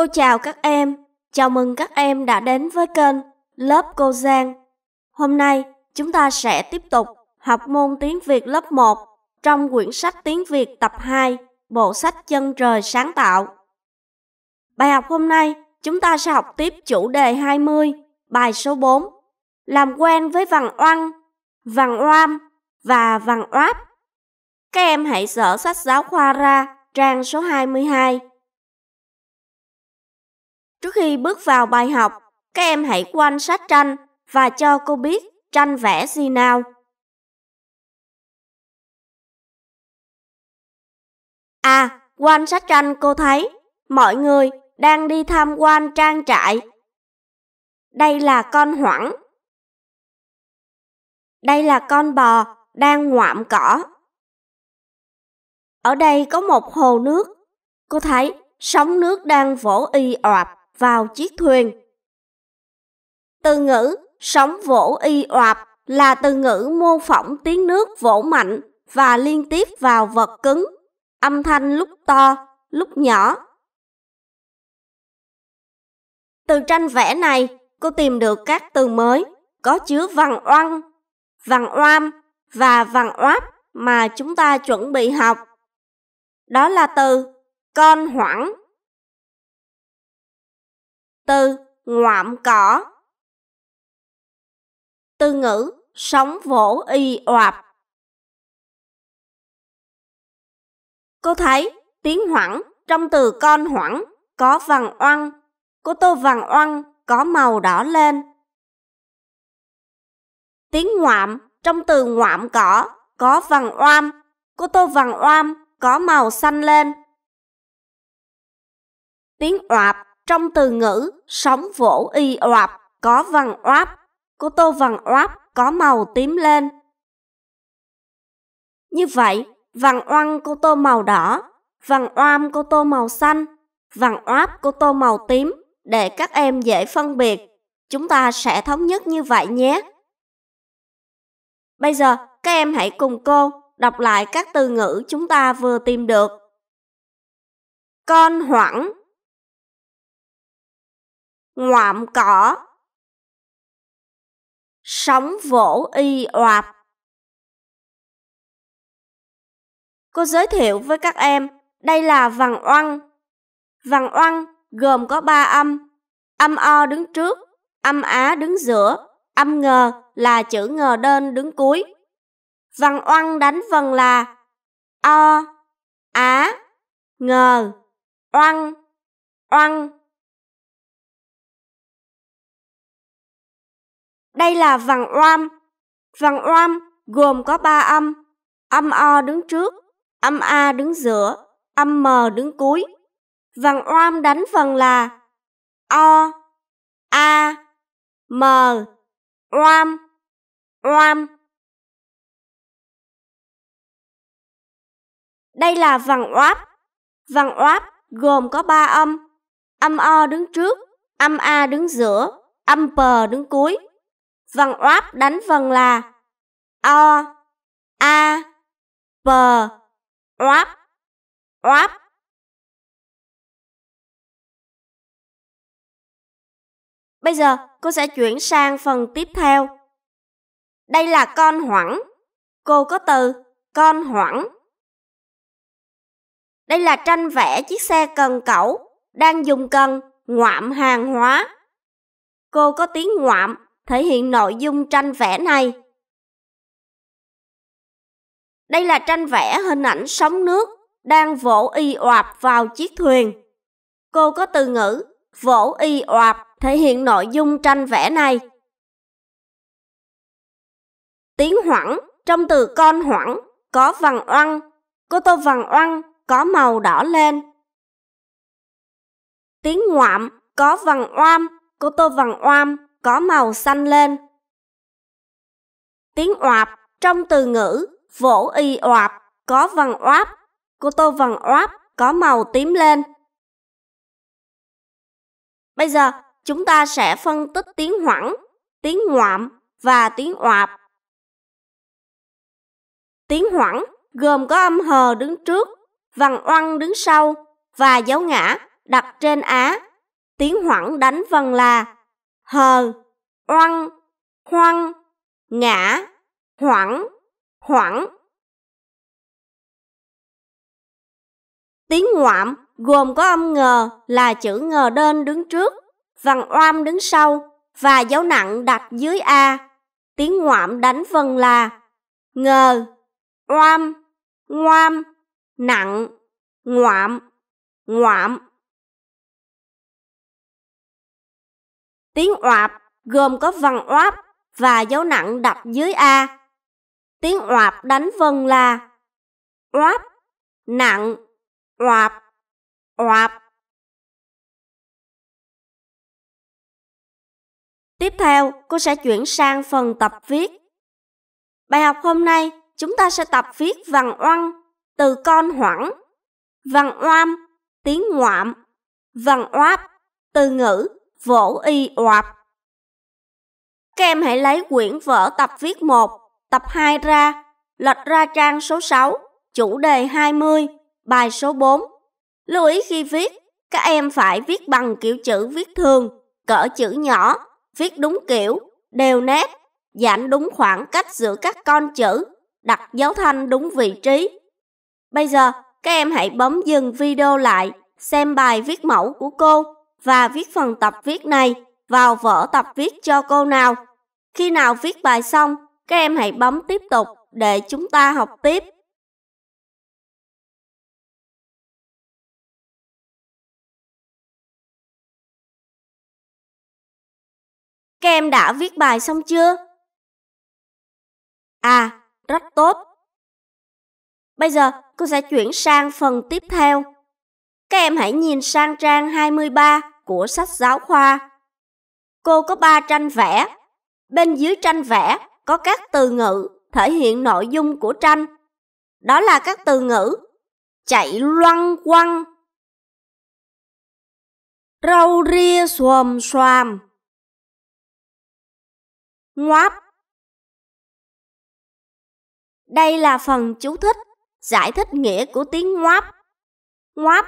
Cô chào các em, chào mừng các em đã đến với kênh Lớp Cô Giang. Hôm nay, chúng ta sẽ tiếp tục học môn tiếng Việt lớp 1 trong quyển sách tiếng Việt tập 2, bộ sách Chân trời sáng tạo. Bài học hôm nay, chúng ta sẽ học tiếp chủ đề 20, bài số 4, làm quen với vằn oăn, vằn oam và vằn oáp. Các em hãy sở sách giáo khoa ra trang số 22 Trước khi bước vào bài học, các em hãy quan sát tranh và cho cô biết tranh vẽ gì nào. À, quan sát tranh cô thấy mọi người đang đi tham quan trang trại. Đây là con hoẳng. Đây là con bò đang ngoạm cỏ. Ở đây có một hồ nước. Cô thấy sóng nước đang vỗ y oạp vào chiếc thuyền. Từ ngữ sóng vỗ y oạp là từ ngữ mô phỏng tiếng nước vỗ mạnh và liên tiếp vào vật cứng, âm thanh lúc to, lúc nhỏ. Từ tranh vẽ này, cô tìm được các từ mới có chứa vằn oăn, vằn oam và vằn oáp mà chúng ta chuẩn bị học. Đó là từ con hoảng, từ ngoạm cỏ Từ ngữ sóng vỗ y oạp Cô thấy tiếng hoảng trong từ con hoảng có vàng oăng, cô tô vàng oăng có màu đỏ lên. Tiếng ngoạm trong từ ngoạm cỏ có vàng oam, cô tô vàng oam có màu xanh lên. Tiếng oạp trong từ ngữ sóng vỗ y oạp có vằn oáp, của tô vằn oáp có màu tím lên. Như vậy, vằn oan cô tô màu đỏ, vằn oam cô tô màu xanh, vằn oáp cô tô màu tím để các em dễ phân biệt. Chúng ta sẽ thống nhất như vậy nhé. Bây giờ, các em hãy cùng cô đọc lại các từ ngữ chúng ta vừa tìm được. Con hoảng ngoạm cỏ sóng vỗ y oạp cô giới thiệu với các em đây là vằn oăn vằn oăn gồm có ba âm âm o đứng trước âm á đứng giữa âm ngờ là chữ ngờ đơn đứng cuối vằn oăn đánh vần là o á ngờ oăn oăn Đây là vần oam. Vần oam gồm có ba âm. Âm O đứng trước, âm A đứng giữa, âm M đứng cuối. Vần oam đánh phần là O, A, M, oam, oam. Đây là vần oáp. Vần oáp gồm có ba âm. Âm O đứng trước, âm A đứng giữa, âm P đứng cuối vần vâng, ráp đánh vần là o a p ráp ráp Bây giờ cô sẽ chuyển sang phần tiếp theo. Đây là con hoảng. Cô có từ con hoảng. Đây là tranh vẽ chiếc xe cần cẩu đang dùng cần ngoạm hàng hóa. Cô có tiếng ngoạm thể hiện nội dung tranh vẽ này. Đây là tranh vẽ hình ảnh sóng nước đang vỗ y oạp vào chiếc thuyền. Cô có từ ngữ vỗ y oạp thể hiện nội dung tranh vẽ này. Tiếng hoảng trong từ con hoảng có vằn oăn, cô tô vằn oăn có màu đỏ lên. Tiếng ngoạm có vằn oam, cô tô vằn oam có màu xanh lên. Tiếng oạp trong từ ngữ vỗ y oạp có vần oáp, cô tô vần oáp có màu tím lên. Bây giờ, chúng ta sẽ phân tích tiếng hoảng, tiếng ngoạm và tiếng oạp. Tiếng hoảng gồm có âm hờ đứng trước, vần oăng đứng sau và dấu ngã đặt trên á. Tiếng hoảng đánh vần là hờ, oăng, hoăng, ngã, hoảng, hoảng. Tiếng ngoạm gồm có âm ngờ là chữ ngờ đơn đứng trước, vần oam đứng sau và dấu nặng đặt dưới A. Tiếng ngoạm đánh vần là ngờ, oam, ngoam, nặng, ngoạm, ngoạm. Tiếng oạp gồm có vần oáp và dấu nặng đặt dưới A. Tiếng oạp đánh vần là oáp, nặng, oạp, oạp. Tiếp theo, cô sẽ chuyển sang phần tập viết. Bài học hôm nay, chúng ta sẽ tập viết vần oăn, từ con hoẳng, vần oam, tiếng ngoạm, vần oáp, từ ngữ vỗ y oạp. Các em hãy lấy quyển vở tập viết 1, tập 2 ra, lật ra trang số 6, chủ đề 20, bài số 4. Lưu ý khi viết, các em phải viết bằng kiểu chữ viết thường, cỡ chữ nhỏ, viết đúng kiểu, đều nét, giảm đúng khoảng cách giữa các con chữ, đặt dấu thanh đúng vị trí. Bây giờ, các em hãy bấm dừng video lại, xem bài viết mẫu của cô và viết phần tập viết này vào vở tập viết cho cô nào. Khi nào viết bài xong, các em hãy bấm tiếp tục để chúng ta học tiếp. Các em đã viết bài xong chưa? À, rất tốt. Bây giờ cô sẽ chuyển sang phần tiếp theo. Các em hãy nhìn sang trang 23 của sách giáo khoa. Cô có ba tranh vẽ. Bên dưới tranh vẽ có các từ ngữ thể hiện nội dung của tranh. Đó là các từ ngữ chạy loăng quăng, râu ria xòm xoàm, ngoáp. Đây là phần chú thích giải thích nghĩa của tiếng ngoáp. Ngoáp,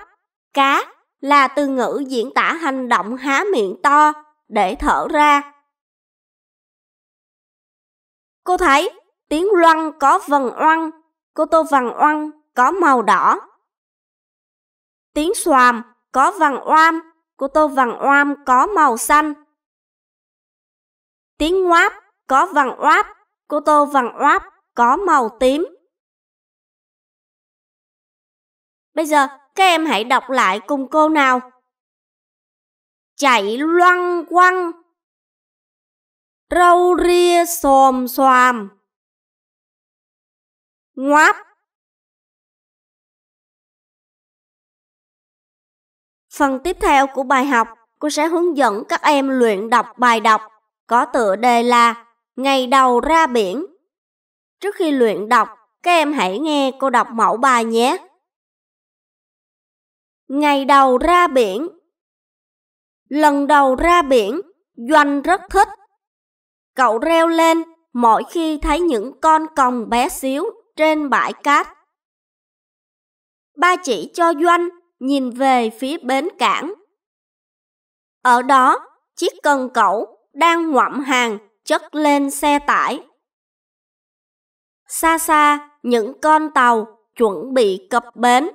cá là từ ngữ diễn tả hành động há miệng to để thở ra. Cô thấy tiếng loăng có vần oăn, cô tô vằn oăn có màu đỏ. Tiếng xoàm có vằn oam, cô tô vằn oam có màu xanh. Tiếng ngoáp có vằn oáp, cô tô vằn oáp có màu tím. Bây giờ các em hãy đọc lại cùng cô nào. Chạy loăng quăng Râu ria xòm xòm Ngoáp Phần tiếp theo của bài học, cô sẽ hướng dẫn các em luyện đọc bài đọc có tựa đề là Ngày đầu ra biển. Trước khi luyện đọc, các em hãy nghe cô đọc mẫu bài nhé. Ngày đầu ra biển Lần đầu ra biển, Doanh rất thích. Cậu reo lên mỗi khi thấy những con còng bé xíu trên bãi cát. Ba chỉ cho Doanh nhìn về phía bến cảng. Ở đó, chiếc cần cẩu đang ngoậm hàng chất lên xe tải. Xa xa, những con tàu chuẩn bị cập bến.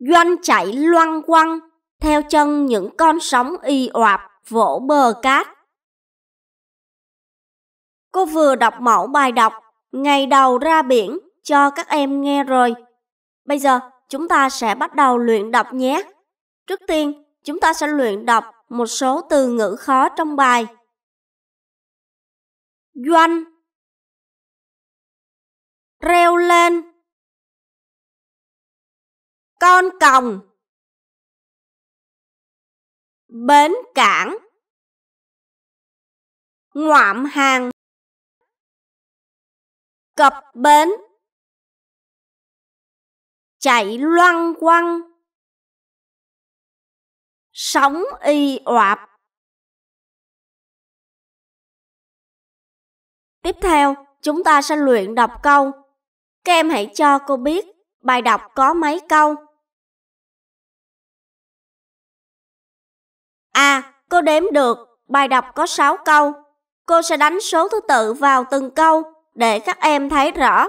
Doanh chạy loăng quăng, theo chân những con sóng y oạp vỗ bờ cát. Cô vừa đọc mẫu bài đọc ngày đầu ra biển cho các em nghe rồi. Bây giờ chúng ta sẽ bắt đầu luyện đọc nhé. Trước tiên, chúng ta sẽ luyện đọc một số từ ngữ khó trong bài. Doanh Reo lên con còng bến cảng ngoạm hàng cập bến chạy loăng quăng sóng y oạp tiếp theo chúng ta sẽ luyện đọc câu các em hãy cho cô biết bài đọc có mấy câu À, cô đếm được, bài đọc có 6 câu. Cô sẽ đánh số thứ tự vào từng câu để các em thấy rõ.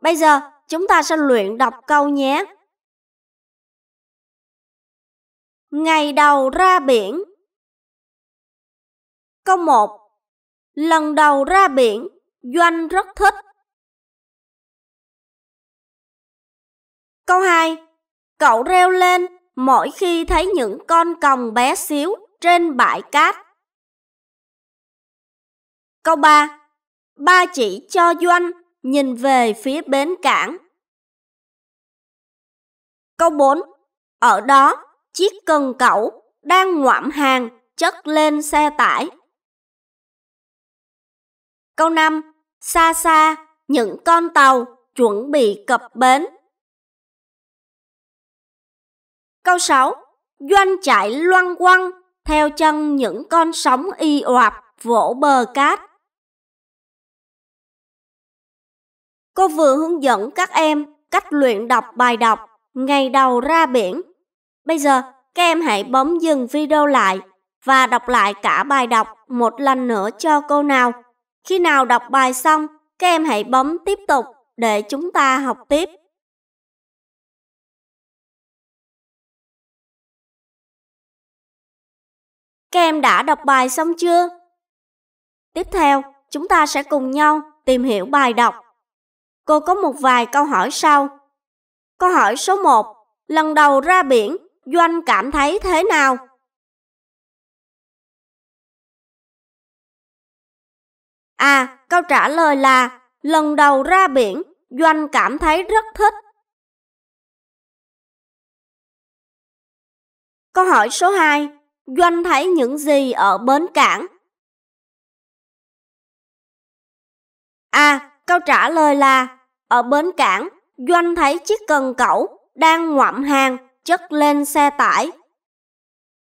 Bây giờ, chúng ta sẽ luyện đọc câu nhé. Ngày đầu ra biển Câu 1 Lần đầu ra biển, Doanh rất thích. Câu 2 Cậu reo lên, mỗi khi thấy những con còng bé xíu trên bãi cát. Câu 3. Ba chỉ cho Doanh nhìn về phía bến cảng. Câu 4. Ở đó, chiếc cần cẩu đang ngoạm hàng chất lên xe tải. Câu 5. Xa xa, những con tàu chuẩn bị cập bến. Câu 6. Doanh chạy loăng quăng theo chân những con sóng y oạp vỗ bờ cát. Cô vừa hướng dẫn các em cách luyện đọc bài đọc ngày đầu ra biển. Bây giờ, các em hãy bấm dừng video lại và đọc lại cả bài đọc một lần nữa cho cô nào. Khi nào đọc bài xong, các em hãy bấm tiếp tục để chúng ta học tiếp. Các em đã đọc bài xong chưa? Tiếp theo, chúng ta sẽ cùng nhau tìm hiểu bài đọc. Cô có một vài câu hỏi sau. Câu hỏi số một: Lần đầu ra biển, Doanh cảm thấy thế nào? À, câu trả lời là lần đầu ra biển, Doanh cảm thấy rất thích. Câu hỏi số hai. Doanh thấy những gì ở bến cảng? À, câu trả lời là ở bến cảng, Doanh thấy chiếc cần cẩu đang ngoạm hàng chất lên xe tải.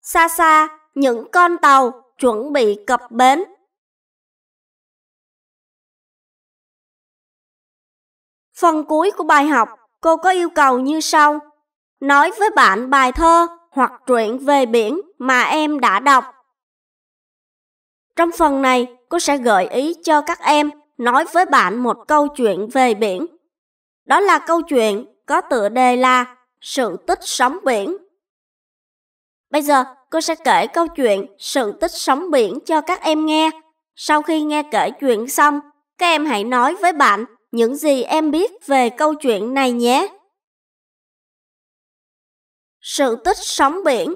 Xa xa, những con tàu chuẩn bị cập bến. Phần cuối của bài học, cô có yêu cầu như sau. Nói với bạn bài thơ hoặc truyện về biển mà em đã đọc. Trong phần này, cô sẽ gợi ý cho các em nói với bạn một câu chuyện về biển. Đó là câu chuyện có tựa đề là Sự tích sóng biển. Bây giờ, cô sẽ kể câu chuyện Sự tích sóng biển cho các em nghe. Sau khi nghe kể chuyện xong, các em hãy nói với bạn những gì em biết về câu chuyện này nhé. Sự tích sóng biển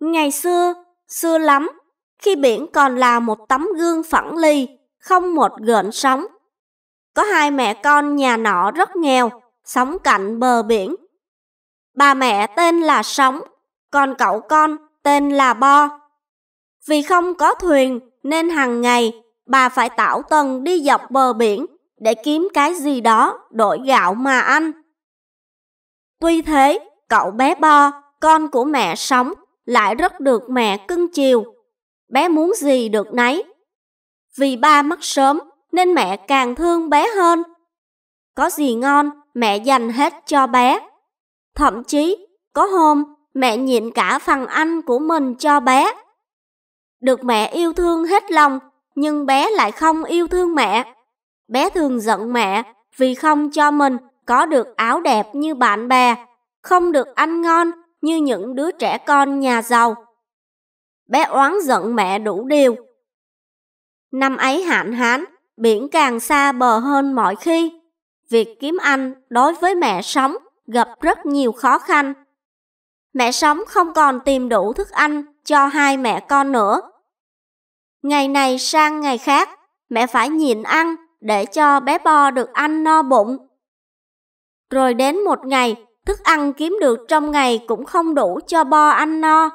Ngày xưa, xưa lắm, khi biển còn là một tấm gương phẳng ly, không một gợn sóng. Có hai mẹ con nhà nọ rất nghèo, sống cạnh bờ biển. Bà mẹ tên là Sóng, còn cậu con tên là Bo. Vì không có thuyền nên hàng ngày bà phải tảo tần đi dọc bờ biển để kiếm cái gì đó đổi gạo mà ăn. Tuy thế, cậu bé Bo, con của mẹ sống, lại rất được mẹ cưng chiều. Bé muốn gì được nấy. Vì ba mất sớm nên mẹ càng thương bé hơn. Có gì ngon, mẹ dành hết cho bé. Thậm chí, có hôm mẹ nhịn cả phần ăn của mình cho bé. Được mẹ yêu thương hết lòng, nhưng bé lại không yêu thương mẹ. Bé thường giận mẹ vì không cho mình có được áo đẹp như bạn bè, không được ăn ngon như những đứa trẻ con nhà giàu. Bé oán giận mẹ đủ điều. Năm ấy hạn hán, biển càng xa bờ hơn mọi khi. Việc kiếm ăn đối với mẹ sống gặp rất nhiều khó khăn. Mẹ sống không còn tìm đủ thức ăn cho hai mẹ con nữa. Ngày này sang ngày khác, mẹ phải nhịn ăn để cho bé Bo được ăn no bụng rồi đến một ngày, thức ăn kiếm được trong ngày cũng không đủ cho bo ăn no.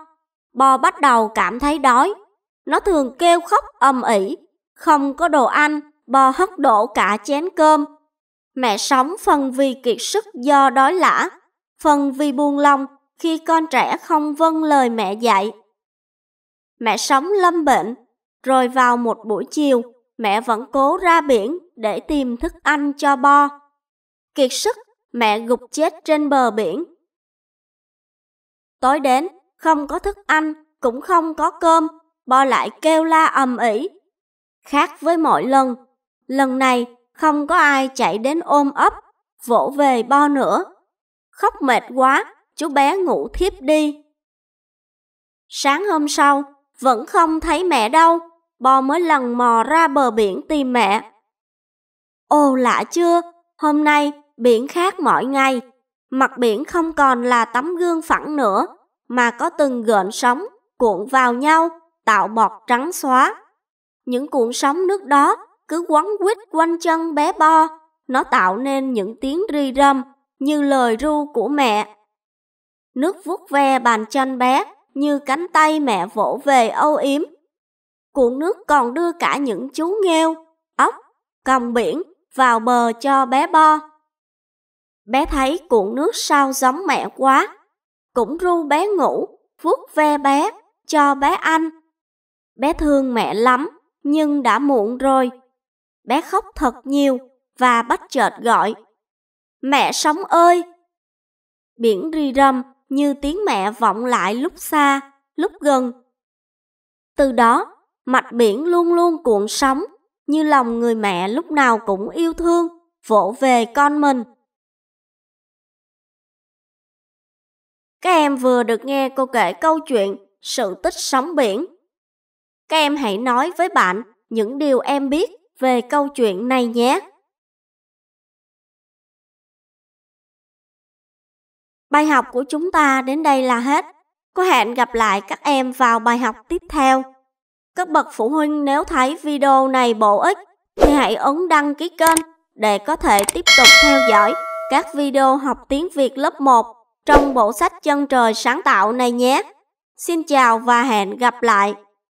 Bo bắt đầu cảm thấy đói. Nó thường kêu khóc ầm ỉ. Không có đồ ăn, bo hất đổ cả chén cơm. Mẹ sống phần vì kiệt sức do đói lã, phần vì buồn lòng khi con trẻ không vâng lời mẹ dạy. Mẹ sống lâm bệnh, rồi vào một buổi chiều, mẹ vẫn cố ra biển để tìm thức ăn cho bo. Kiệt sức mẹ gục chết trên bờ biển. Tối đến, không có thức ăn, cũng không có cơm, bo lại kêu la ầm ĩ. Khác với mọi lần, lần này không có ai chạy đến ôm ấp, vỗ về bo nữa. Khóc mệt quá, chú bé ngủ thiếp đi. Sáng hôm sau, vẫn không thấy mẹ đâu, bo mới lần mò ra bờ biển tìm mẹ. Ồ lạ chưa, hôm nay biển khác mỗi ngày. Mặt biển không còn là tấm gương phẳng nữa, mà có từng gợn sóng cuộn vào nhau, tạo bọt trắng xóa. Những cuộn sóng nước đó cứ quấn quýt quanh chân bé Bo, nó tạo nên những tiếng ri râm như lời ru của mẹ. Nước vuốt ve bàn chân bé như cánh tay mẹ vỗ về âu yếm. Cuộn nước còn đưa cả những chú nghêu, ốc, còng biển vào bờ cho bé Bo. Bé thấy cuộn nước sao giống mẹ quá. Cũng ru bé ngủ, vuốt ve bé, cho bé ăn. Bé thương mẹ lắm, nhưng đã muộn rồi. Bé khóc thật nhiều và bắt chợt gọi. Mẹ sống ơi! Biển ri râm như tiếng mẹ vọng lại lúc xa, lúc gần. Từ đó, mạch biển luôn luôn cuộn sóng, như lòng người mẹ lúc nào cũng yêu thương, vỗ về con mình. Các em vừa được nghe cô kể câu chuyện Sự tích sóng biển. Các em hãy nói với bạn những điều em biết về câu chuyện này nhé. Bài học của chúng ta đến đây là hết. Có hẹn gặp lại các em vào bài học tiếp theo. Các bậc phụ huynh nếu thấy video này bổ ích thì hãy ấn đăng ký kênh để có thể tiếp tục theo dõi các video học tiếng Việt lớp 1 trong bộ sách Chân trời sáng tạo này nhé. Xin chào và hẹn gặp lại!